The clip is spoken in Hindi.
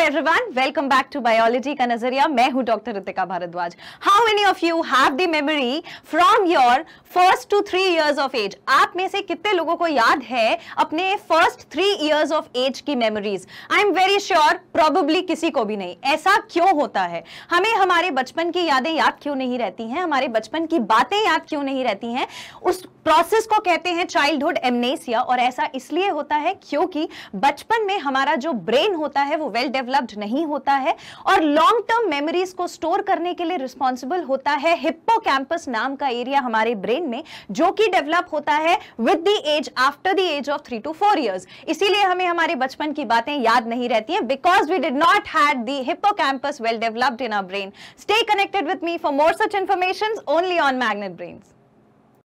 everyone welcome back to biology का नजरिया मैं हूं doctor Ritika Bhardwaj how many of you have the memory from your first two three years of age आप में से कितने लोगों को याद है अपने first three years of age की memories I am very sure probably किसी को भी नहीं ऐसा क्यों होता है हमें हमारे बचपन की यादें याद क्यों नहीं रहती हैं हमारे बचपन की बातें याद क्यों नहीं रहती हैं उस प्रोसेस को कहते हैं चाइल्डहुड एमनेसिया और ऐसा इसलिए होता है क्योंकि बचपन में हमारा जो ब्रेन होता है वो वेल well डेवलप्ड नहीं होता है और लॉन्ग टर्म मेमोरीज को स्टोर करने के लिए रिस्पॉन्सिबल होता है हिप्पो नाम का एरिया हमारे ब्रेन में जो कि डेवलप होता है with the age after the age of three two four years इसीलिए हमें हमारे बचपन की बातें याद नहीं रहती हैं because we did not had the hippocampus well developed in our brain stay connected with me for more such information only on magnet brains